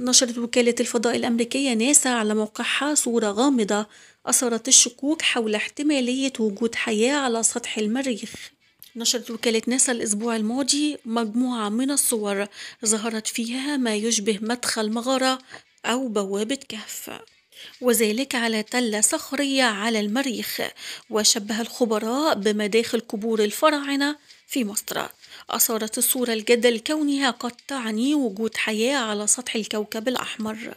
نشرت وكالة الفضاء الأمريكية ناسا على موقعها صورة غامضة أثارت الشكوك حول احتمالية وجود حياة على سطح المريخ نشرت وكالة ناسا الأسبوع الماضي مجموعة من الصور ظهرت فيها ما يشبه مدخل مغارة أو بوابة كهف وذلك على تلة صخرية على المريخ وشبه الخبراء بمداخل قبور الفراعنة في مصر أثارت الصورة الجدل كونها قد تعني وجود حياة على سطح الكوكب الأحمر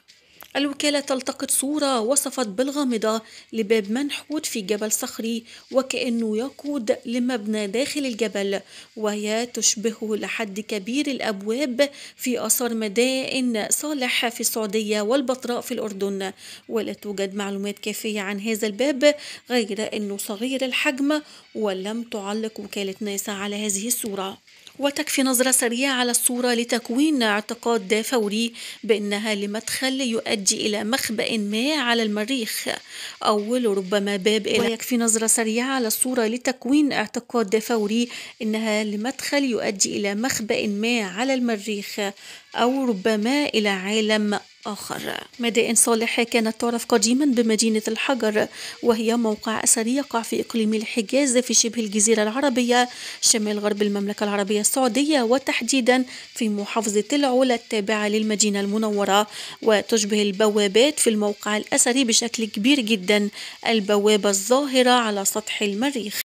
الوكالة تلتقط صورة وصفت بالغامضة لباب منحوت في جبل صخري وكأنه يقود لمبنى داخل الجبل وهي تشبهه لحد كبير الأبواب في أثر مدائن صالح في السعودية والبتراء في الأردن ولا توجد معلومات كافية عن هذا الباب غير أنه صغير الحجم ولم تعلق وكالة ناسا على هذه الصورة وتكفي نظرة سريعة على الصورة لتكوين اعتقاد فوري بأنها لمدخل يؤدي إلى مخبأ ما على المريخ أو لربما باب إلى ويكفي نظرة سريعة على الصورة لتكوين اعتقاد فوري أنها لمدخل يؤدي إلى مخبأ ما على المريخ أو ربما إلى عالم آخر مدائن صالحة كانت تعرف قديما بمدينة الحجر وهي موقع أثري يقع في إقليم الحجاز في شبه الجزيرة العربية شمال غرب المملكة العربية السعودية وتحديدا في محافظة العلا التابعة للمدينة المنورة وتشبه البوابات في الموقع الأثري بشكل كبير جدا البوابة الظاهرة على سطح المريخ